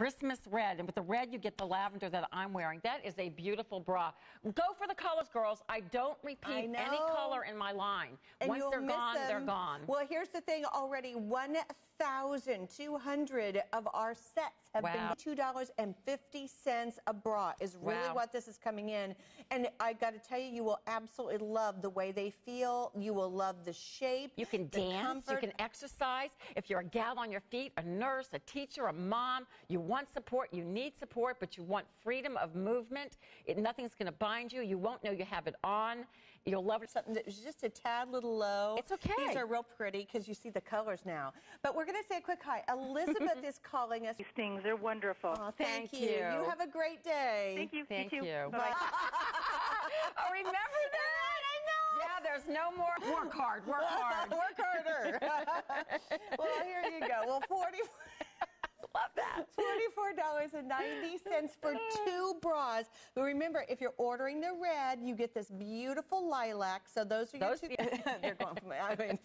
Christmas red. And with the red, you get the lavender that I'm wearing. That is a beautiful bra. Go for the colors, girls. I don't repeat I any color in my line. And Once they're gone, them. they're gone. Well, here's the thing. Already 1,200 of our sets have wow. been $2.50 a bra is really wow. what this is coming in. And I got to tell you, you will absolutely love the way they feel. You will love the shape. You can dance. Comfort. You can exercise. If you're a gal on your feet, a nurse, a teacher, a mom, you want support, you need support, but you want freedom of movement. It, nothing's going to bind you. You won't know you have it on. You'll love it. Something that's just a tad little low. It's okay. These are real pretty because you see the colors now. But we're going to say a quick hi. Elizabeth is calling us. These things are wonderful. Oh, thank, thank you. you. you. have a great day. Thank you. Thank you. you. Bye. oh, remember that? Yeah, there's no more. Work hard. Work hard. work harder. well, here you go. Well, 40- love that. $44.90 for two bras. But remember, if you're ordering the red, you get this beautiful lilac. So those are those, your two. Yeah. they're going for me. I mean,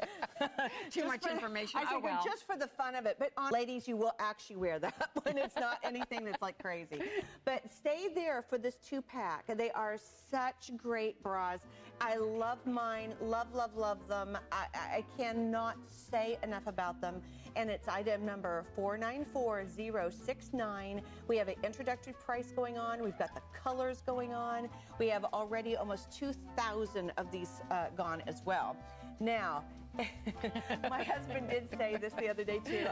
too much information. I said, oh, well. just for the fun of it. But on, ladies, you will actually wear that when it's not anything that's like crazy. But stay there for this two pack. They are such great bras. I love mine. Love, love, love them. I, I cannot say enough about them. And it's item number 494. 44069. We have an introductory price going on. We've got the colors going on. We have already almost 2,000 of these uh, gone as well. Now, my husband did say this the other day too.